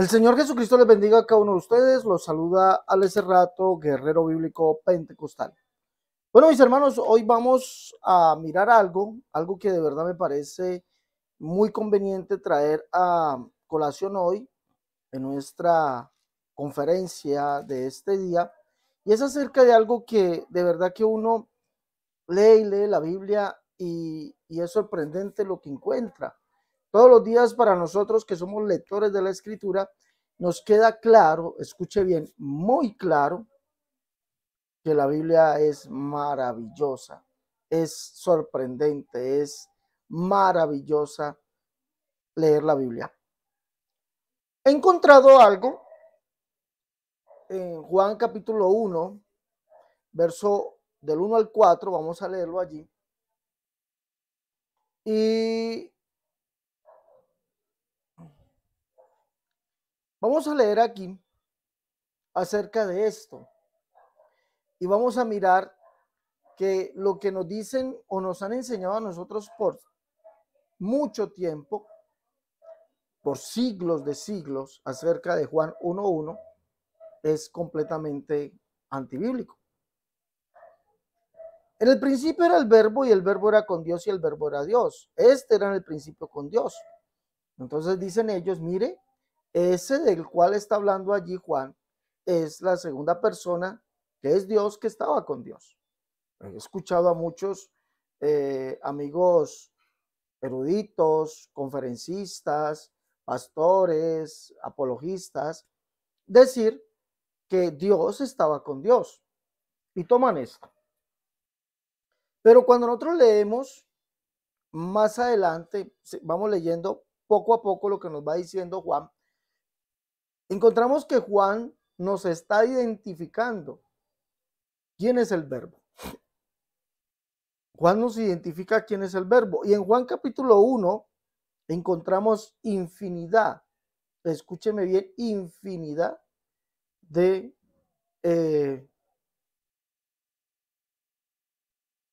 El Señor Jesucristo les bendiga a cada uno de ustedes. Los saluda ese Rato, guerrero bíblico pentecostal. Bueno, mis hermanos, hoy vamos a mirar algo, algo que de verdad me parece muy conveniente traer a colación hoy en nuestra conferencia de este día. Y es acerca de algo que de verdad que uno lee y lee la Biblia y es sorprendente lo que encuentra. Todos los días para nosotros que somos lectores de la escritura, nos queda claro, escuche bien, muy claro, que la Biblia es maravillosa, es sorprendente, es maravillosa leer la Biblia. He encontrado algo en Juan capítulo 1, verso del 1 al 4, vamos a leerlo allí. Y Vamos a leer aquí acerca de esto y vamos a mirar que lo que nos dicen o nos han enseñado a nosotros por mucho tiempo, por siglos de siglos, acerca de Juan 1.1, es completamente antibíblico. En el principio era el verbo y el verbo era con Dios y el verbo era Dios. Este era el principio con Dios. Entonces dicen ellos, mire, ese del cual está hablando allí Juan es la segunda persona, que es Dios, que estaba con Dios. He escuchado a muchos eh, amigos eruditos, conferencistas, pastores, apologistas, decir que Dios estaba con Dios. Y toman esto. Pero cuando nosotros leemos más adelante, vamos leyendo poco a poco lo que nos va diciendo Juan, encontramos que Juan nos está identificando. ¿Quién es el verbo? Juan nos identifica quién es el verbo. Y en Juan capítulo 1 encontramos infinidad, escúcheme bien, infinidad de, eh,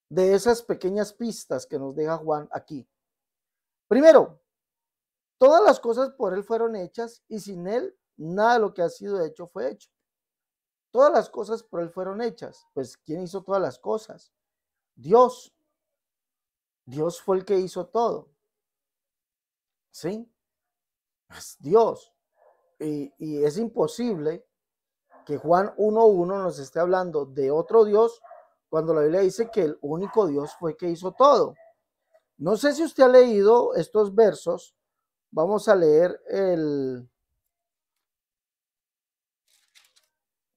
de esas pequeñas pistas que nos deja Juan aquí. Primero, todas las cosas por él fueron hechas y sin él Nada de lo que ha sido hecho fue hecho. Todas las cosas por Él fueron hechas. Pues, ¿quién hizo todas las cosas? Dios. Dios fue el que hizo todo. ¿Sí? Es Dios. Y, es imposible que Juan 1.1 nos esté hablando de otro Dios cuando la Biblia dice que el único Dios fue el que hizo todo. No sé si usted ha leído estos versos. Vamos a leer el,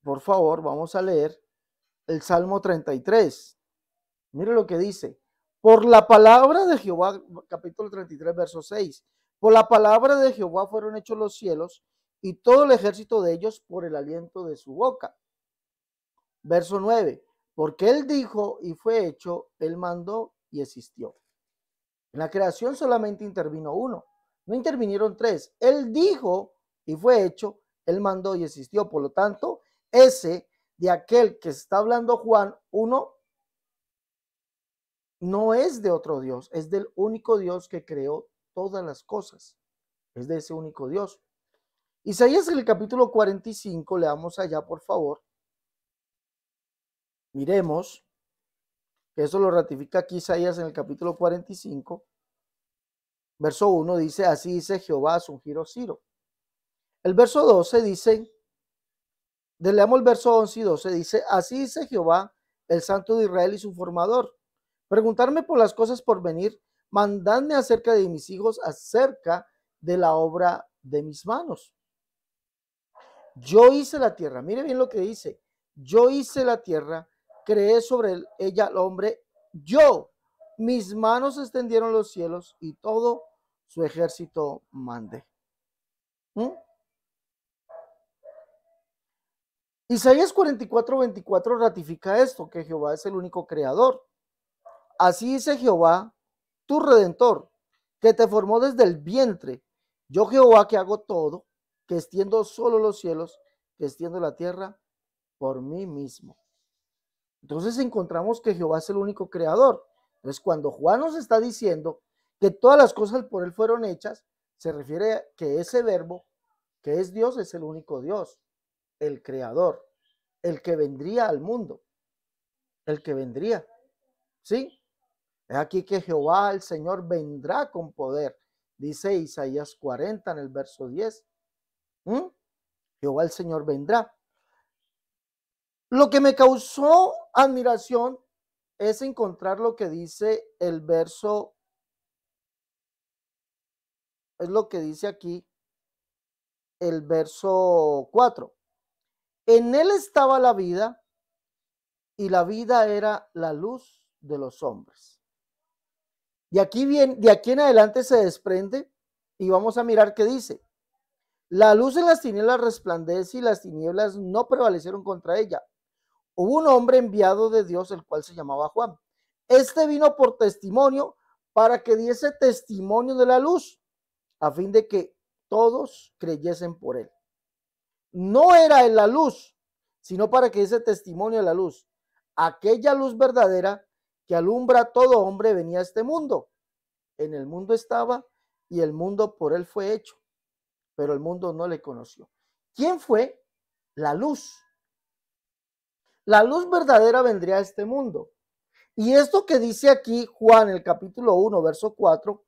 por favor, vamos a leer el Salmo 33. Mire lo que dice. Por la palabra de Jehová, capítulo 33, verso 6. Por la palabra de Jehová fueron hechos los cielos y todo el ejército de ellos por el aliento de su boca. Verso 9. Porque él dijo y fue hecho, él mandó y existió. En la creación solamente intervino uno, no intervinieron tres. Él dijo y fue hecho, él mandó y existió. Por lo tanto, ese de aquel que está hablando Juan 1 no es de otro Dios, es del único Dios que creó todas las cosas. Es de ese único Dios. Isaías en el capítulo 45, leamos allá por favor. Miremos, que eso lo ratifica aquí Isaías en el capítulo 45, verso 1 dice, así dice Jehová a su giro Ciro. El verso 12 dice, leamos el verso 11 y 12. Dice, así dice Jehová, el santo de Israel y su formador. Preguntarme por las cosas por venir, mandadme acerca de mis hijos, acerca de la obra de mis manos. Yo hice la tierra, mire bien lo que dice. Yo hice la tierra, creé sobre ella al el hombre, yo, mis manos extendieron los cielos y todo su ejército mandé. ¿Mm? Isaías 44, 24 ratifica esto, que Jehová es el único creador. Así dice Jehová, tu redentor, que te formó desde el vientre. Yo Jehová que hago todo, que extiendo solo los cielos, que extiendo la tierra por mí mismo. Entonces encontramos que Jehová es el único creador. Entonces cuando Juan nos está diciendo que todas las cosas por él fueron hechas, se refiere a que ese verbo, que es Dios, es el único Dios el creador, el que vendría al mundo, el que vendría. ¿Sí? Es aquí que Jehová, el Señor, vendrá con poder, dice Isaías 40 en el verso 10. ¿Mm? Jehová, el Señor, vendrá. Lo que me causó admiración es encontrar lo que dice el verso, es lo que dice aquí el verso 4. En él estaba la vida y la vida era la luz de los hombres. Y aquí viene, de aquí en adelante se desprende y vamos a mirar qué dice. La luz en las tinieblas resplandece y las tinieblas no prevalecieron contra ella. Hubo un hombre enviado de Dios, el cual se llamaba Juan. Este vino por testimonio para que diese testimonio de la luz, a fin de que todos creyesen por él no era en la luz, sino para que ese testimonio de la luz, aquella luz verdadera que alumbra a todo hombre, venía a este mundo. En el mundo estaba y el mundo por él fue hecho, pero el mundo no le conoció. ¿Quién fue? La luz. La luz verdadera vendría a este mundo. Y esto que dice aquí Juan, el capítulo 1, verso 4,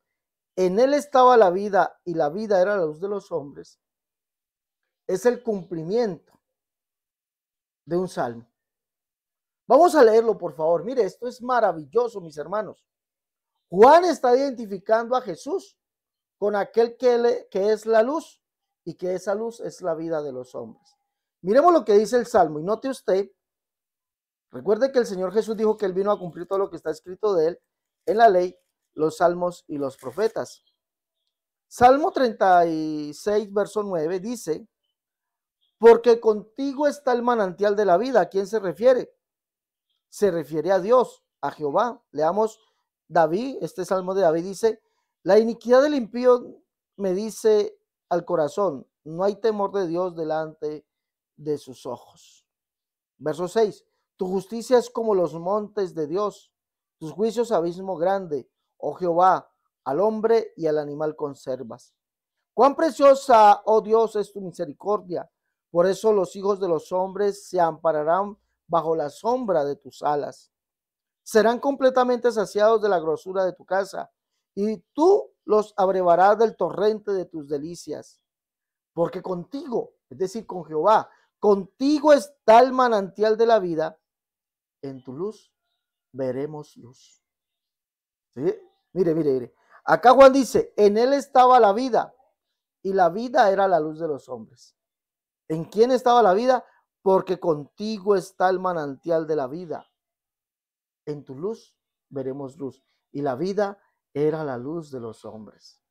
en él estaba la vida y la vida era la luz de los hombres es el cumplimiento de un salmo. Vamos a leerlo, por favor. Mire, esto es maravilloso, mis hermanos. Juan está identificando a Jesús con aquel que, le, es la luz y que esa luz es la vida de los hombres. Miremos lo que dice el Salmo y note usted, recuerde que el Señor Jesús dijo que él vino a cumplir todo lo que está escrito de él en la ley, los salmos y los profetas. Salmo 36, verso 9 dice, porque contigo está el manantial de la vida. ¿A quién se refiere? Se refiere a Dios, a Jehová. Leamos David, este salmo de David dice, la iniquidad del impío me dice al corazón, no hay temor de Dios delante de sus ojos. Verso 6, tu justicia es como los montes de Dios, tus juicios abismo grande, oh Jehová, al hombre y al animal conservas. Cuán preciosa, oh Dios, es tu misericordia por eso los hijos de los hombres se ampararán bajo la sombra de tus alas. Serán completamente saciados de la grosura de tu casa, y tú los abrevarás del torrente de tus delicias. Porque contigo, es decir, con Jehová, contigo está el manantial de la vida. En tu luz veremos luz. Mire, mire, mire. Acá Juan dice, en él estaba la vida, y la vida era la luz de los hombres. ¿En quién estaba la vida? Porque contigo está el manantial de la vida. En tu luz veremos luz. Y la vida era la luz de los hombres.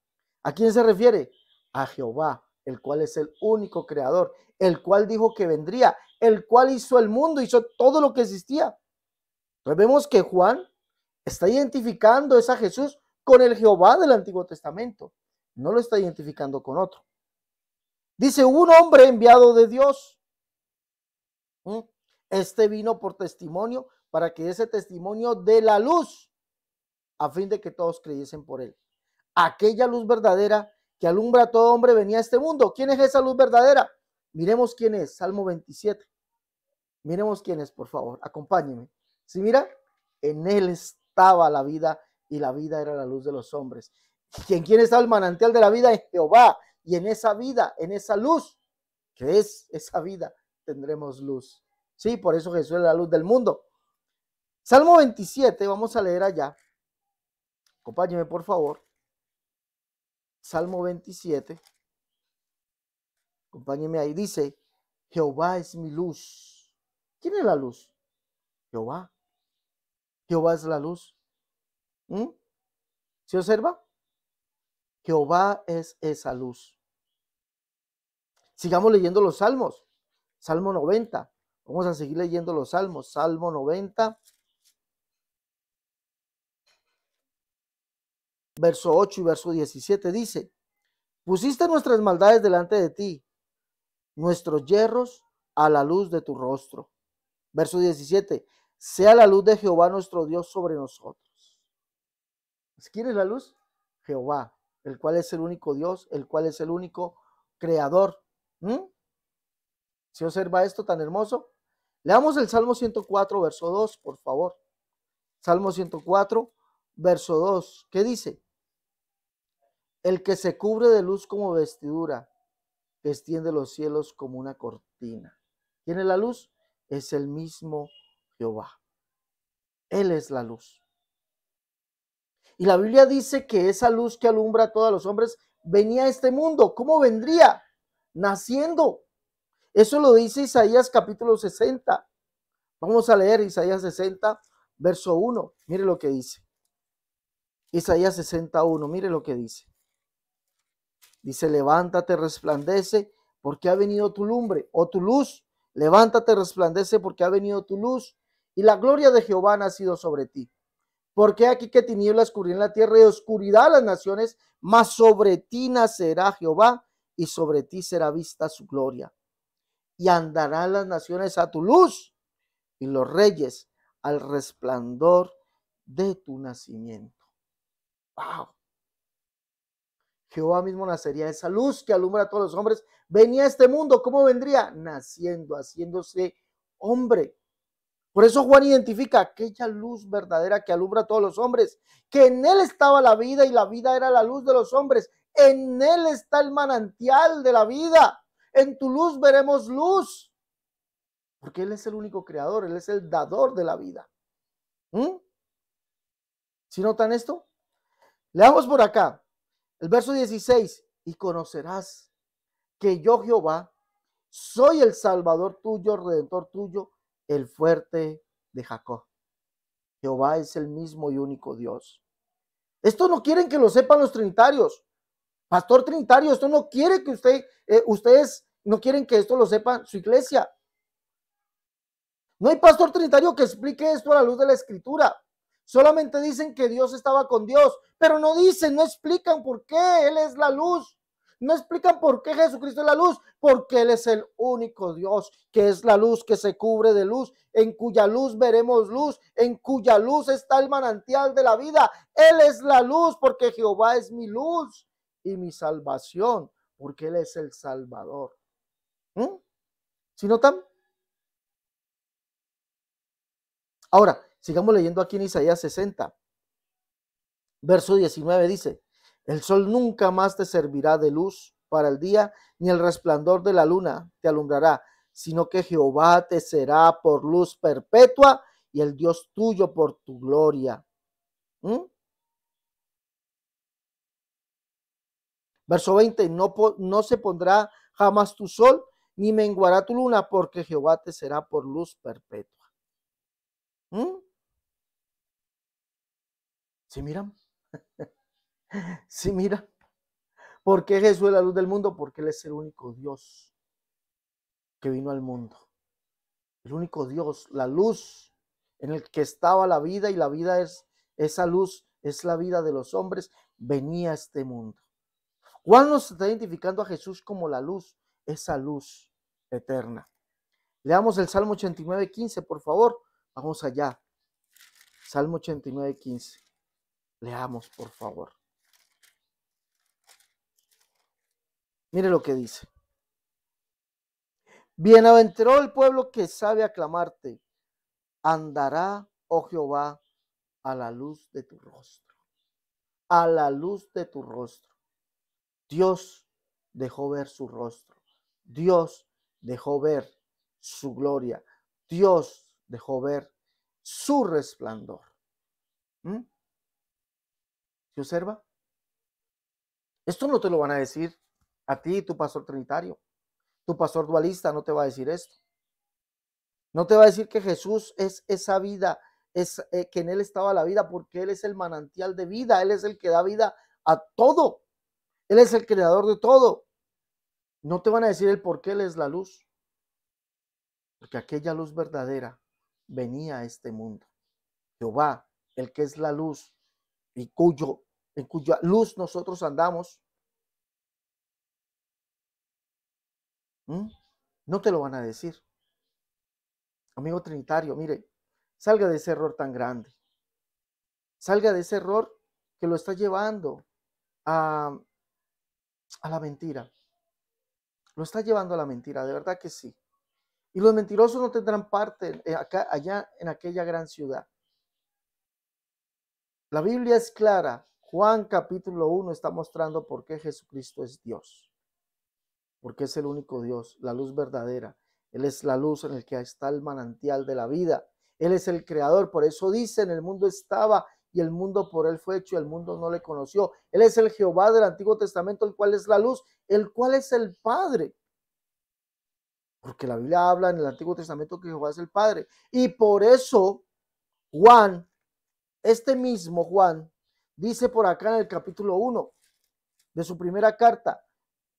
¿A quién se refiere? A Jehová, el cual es el único creador, el cual dijo que vendría, el cual hizo el mundo, hizo todo lo que existía. Entonces vemos que Juan está identificando a Jesús con el Jehová del Antiguo Testamento, no lo está identificando con otro. Dice, un hombre enviado de Dios. ¿Mm? Este vino por testimonio para que ese testimonio dé la luz a fin de que todos creyesen por él. Aquella luz verdadera que alumbra a todo hombre venía a este mundo. ¿Quién es esa luz verdadera? Miremos quién es, Salmo 27. Miremos quién es, por favor, acompáñeme Si mira, en él estaba la vida y la vida era la luz de los hombres. quién quién está el manantial de la vida? es Jehová. Y en esa vida, en esa luz, que es esa vida, tendremos luz. Sí, por eso Jesús es la luz del mundo. Salmo 27, vamos a leer allá. Acompáñeme, por favor. Salmo 27. Acompáñeme ahí. Dice, Jehová es mi luz. ¿Quién es la luz? Jehová. Jehová es la luz. ¿Mm? ¿Se observa? Jehová es esa luz. Sigamos leyendo los salmos. Salmo 90. Vamos a seguir leyendo los salmos. Salmo 90. Verso 8 y verso 17 dice, pusiste nuestras maldades delante de ti, nuestros yerros a la luz de tu rostro. Verso 17, sea la luz de Jehová nuestro Dios sobre nosotros. ¿Quieres la luz? Jehová el cual es el único Dios, el cual es el único creador. ¿Se observa esto tan hermoso? Leamos el Salmo 104, verso 2, por favor. Salmo 104, verso 2. ¿Qué dice? El que se cubre de luz como vestidura, que extiende los cielos como una cortina. ¿Tiene la luz? Es el mismo Jehová. Él es la luz. Y la Biblia dice que esa luz que alumbra a todos los hombres venía a este mundo. ¿Cómo vendría? Naciendo. Eso lo dice Isaías capítulo 60. Vamos a leer Isaías 60, verso 1. Mire lo que dice. Isaías 61, mire lo que dice. Dice, levántate, resplandece, porque ha venido tu lumbre o tu luz. Levántate, resplandece, porque ha venido tu luz, y la gloria de Jehová ha sido sobre ti. Porque aquí que tinieblas en la tierra y oscuridad a las naciones, mas sobre ti nacerá Jehová y sobre ti será vista su gloria. Y andarán las naciones a tu luz y los reyes al resplandor de tu nacimiento. ¡Wow! Jehová mismo nacería esa luz que alumbra a todos los hombres. Venía este mundo, ¿cómo vendría? Naciendo, haciéndose hombre. Por eso Juan identifica aquella luz verdadera que alumbra a todos los hombres, que en él estaba la vida y la vida era la luz de los hombres. En él está el manantial de la vida. En tu luz veremos luz. Porque Él es el único creador, Él es el dador de la vida. ¿Si ¿Mm? ¿Sí notan esto? Leamos por acá, el verso 16, y conocerás que yo Jehová soy el Salvador tuyo, Redentor tuyo, el fuerte de Jacob. Jehová es el mismo y único Dios. Esto no quieren que lo sepan los trinitarios. Pastor trinitario, esto no quiere que usted, eh, ustedes no quieren que esto lo sepa su iglesia. No hay pastor trinitario que explique esto a la luz de la escritura. Solamente dicen que Dios estaba con Dios, pero no dicen, no explican por qué Él es la luz. No explican por qué Jesucristo es la luz, porque Él es el único Dios, que es la luz que se cubre de luz, en cuya luz veremos luz, en cuya luz está el manantial de la vida. Él es la luz, porque Jehová es mi luz y mi salvación, porque Él es el Salvador. ¿Mm? ¿Sí notan? Ahora, sigamos leyendo aquí en Isaías 60, verso 19 dice, el sol nunca más te servirá de luz para el día, ni el resplandor de la luna te alumbrará, sino que Jehová te será por luz perpetua y el Dios tuyo por tu gloria. ¿Mm? Verso 20, no, se pondrá jamás tu sol, ni menguará tu luna, porque Jehová te será por luz perpetua. Si ¿Mm? ¿Sí miran? Sí, mira. Porque Jesús es la luz del mundo, porque Él es el único Dios que vino al mundo. El único Dios, la luz en el que estaba la vida y la vida es, esa luz es la vida de los hombres, venía a este mundo. Juan nos está identificando a Jesús como la luz, esa luz eterna. Leamos el Salmo 89, 15, por favor. Vamos allá. Salmo 89, 15. Leamos, por favor. Mire lo que dice. Bienaventurado el pueblo que sabe aclamarte. Andará, oh Jehová, a la luz de tu rostro. A la luz de tu rostro. Dios dejó ver su rostro. Dios dejó ver su gloria. Dios dejó ver su resplandor. ¿Mm? ¿Se observa? Esto no te lo van a decir a ti, tu pastor trinitario, tu pastor dualista no te va a decir esto. No te va a decir que Jesús es esa vida, es eh, que en él estaba la vida, porque él es el manantial de vida, él es el que da vida a todo. Él es el creador de todo. No te van a decir el por qué él es la luz. Porque aquella luz verdadera venía a este mundo. Jehová, el que es la luz y cuyo en cuya luz nosotros andamos, ¿Mm? No te lo van a decir. Amigo Trinitario, mire, salga de ese error tan grande. Salga de ese error que lo está llevando a, a la mentira. Lo está llevando a la mentira, de verdad que sí. Y los mentirosos no tendrán parte eh, acá, allá en aquella gran ciudad. La Biblia es clara. Juan capítulo 1 está mostrando por qué Jesucristo es Dios porque es el único Dios, la luz verdadera. Él es la luz en el que está el manantial de la vida. Él es el creador, por eso dice, en el mundo estaba y el mundo por él fue hecho y el mundo no le conoció. Él es el Jehová del Antiguo Testamento, el cual es la luz, el cual es el Padre. Porque la Biblia habla en el Antiguo Testamento que Jehová es el Padre. Y por eso Juan, este mismo Juan, dice por acá en el capítulo 1 de su primera carta,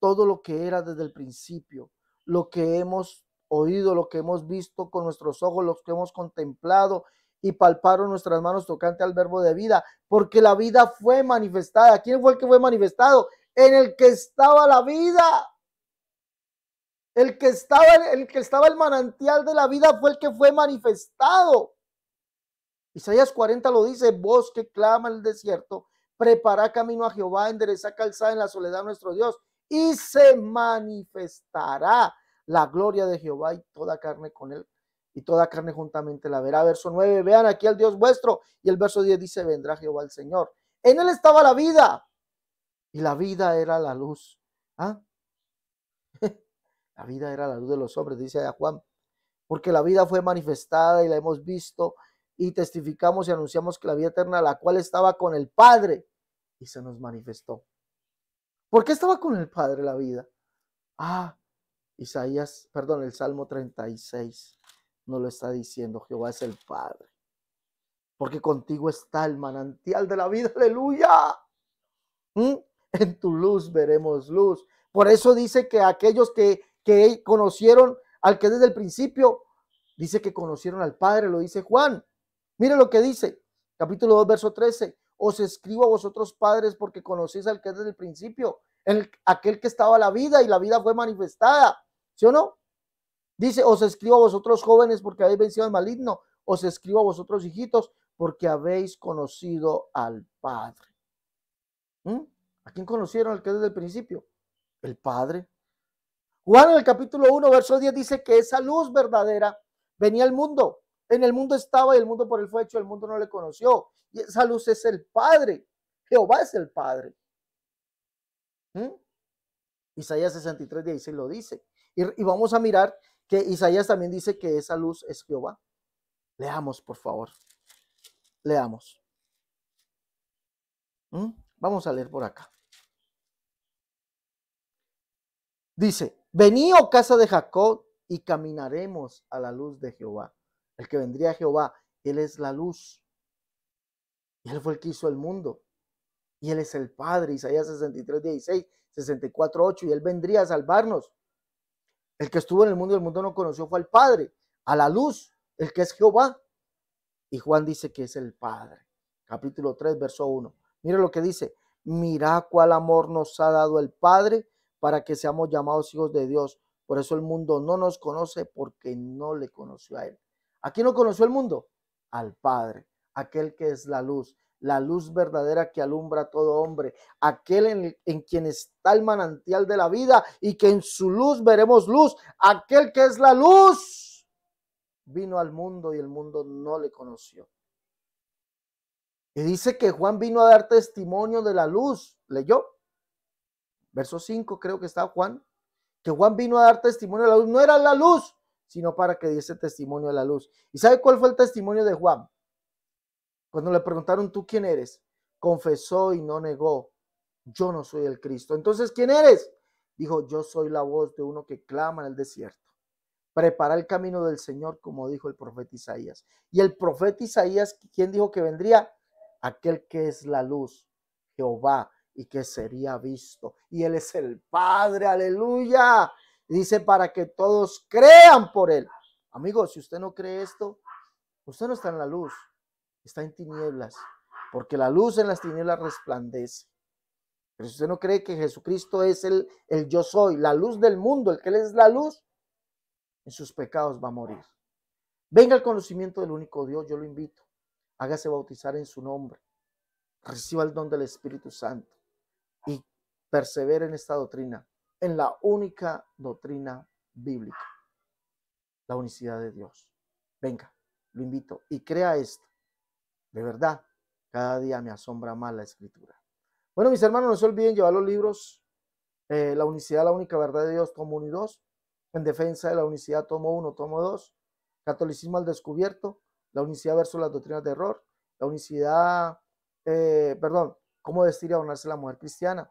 todo lo que era desde el principio, lo que hemos oído, lo que hemos visto con nuestros ojos, lo que hemos contemplado y palparon nuestras manos tocante al verbo de vida, porque la vida fue manifestada. ¿Quién fue el que fue manifestado? En el que estaba la vida. El que estaba el que estaba el manantial de la vida fue el que fue manifestado. Isaías 40 lo dice, voz que clama en el desierto, prepara camino a Jehová, endereza calzada en la soledad nuestro Dios y se manifestará la gloria de Jehová y toda carne con él y toda carne juntamente la verá. Verso 9, vean aquí al Dios vuestro. Y el verso 10 dice, vendrá Jehová el Señor. En él estaba la vida y la vida era la luz. ¿Ah? la vida era la luz de los hombres, dice allá Juan. Porque la vida fue manifestada y la hemos visto y testificamos y anunciamos que la vida eterna, la cual estaba con el Padre y se nos manifestó. ¿Por qué estaba con el Padre la vida? Ah, Isaías, perdón, el Salmo 36 nos lo está diciendo, Jehová es el Padre. Porque contigo está el manantial de la vida, aleluya. ¿Mm? En tu luz veremos luz. Por eso dice que aquellos que, que conocieron al que desde el principio, dice que conocieron al Padre, lo dice Juan. Mire lo que dice, capítulo 2, verso 13 os escribo a vosotros padres porque conocéis al que desde el principio, el, aquel que estaba la vida y la vida fue manifestada, ¿sí o no? Dice, os escribo a vosotros jóvenes porque habéis vencido al maligno, os escribo a vosotros hijitos porque habéis conocido al Padre. ¿Mm? ¿A quién conocieron al que desde el principio? El Padre. Juan en el capítulo 1, verso 10 dice que esa luz verdadera venía al mundo en el mundo estaba y el mundo por él fue hecho, el mundo no le conoció. Y esa luz es el Padre. Jehová es el Padre. ¿Mm? Isaías 63, 16 lo dice. Y, vamos a mirar que Isaías también dice que esa luz es Jehová. Leamos, por favor. Leamos. ¿Mm? Vamos a leer por acá. Dice, vení, oh casa de Jacob, y caminaremos a la luz de Jehová el que vendría a Jehová, Él es la luz. Y Él fue el que hizo el mundo. Y Él es el Padre, Isaías 63, 16, 64, 8, y Él vendría a salvarnos. El que estuvo en el mundo y el mundo no conoció fue al Padre, a la luz, el que es Jehová. Y Juan dice que es el Padre. Capítulo 3, verso 1. Mira lo que dice. Mira cuál amor nos ha dado el Padre para que seamos llamados hijos de Dios. Por eso el mundo no nos conoce porque no le conoció a Él. ¿A quién no conoció el mundo? Al Padre, aquel que es la luz, la luz verdadera que alumbra a todo hombre, aquel en, quien está el manantial de la vida y que en su luz veremos luz, aquel que es la luz, vino al mundo y el mundo no le conoció. Y dice que Juan vino a dar testimonio de la luz, leyó. Verso 5 creo que está Juan, que Juan vino a dar testimonio de la luz, no era la luz, sino para que diese testimonio a la luz. ¿Y sabe cuál fue el testimonio de Juan? Cuando le preguntaron, ¿tú quién eres? Confesó y no negó, yo no soy el Cristo. Entonces, ¿quién eres? Dijo, yo soy la voz de uno que clama en el desierto. Prepara el camino del Señor, como dijo el profeta Isaías. Y el profeta Isaías, ¿quién dijo que vendría? Aquel que es la luz, Jehová, y que sería visto. Y Él es el Padre, aleluya dice, para que todos crean por él. Amigo, si usted no cree esto, usted no está en la luz, está en tinieblas, porque la luz en las tinieblas resplandece. Pero si usted no cree que Jesucristo es el, el yo soy, la luz del mundo, el que él es la luz, en sus pecados va a morir. Venga al conocimiento del único Dios, yo lo invito. Hágase bautizar en su nombre. Reciba el don del Espíritu Santo y persevere en esta doctrina en la única doctrina bíblica, la unicidad de Dios. Venga, lo invito y crea esto. De verdad, cada día me asombra más la escritura. Bueno, mis hermanos, no se olviden llevar los libros eh, La unicidad, la única verdad de Dios, tomo 1 y 2. En defensa de la unicidad, tomo 1, tomo 2. Catolicismo al descubierto, la unicidad versus las doctrinas de error, la unicidad, eh, perdón, cómo vestir y a la mujer cristiana,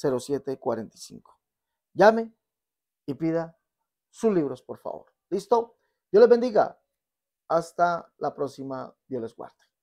0745. Llame y pida sus libros, por favor. ¿Listo? Dios les bendiga. Hasta la próxima. Dios les guarde.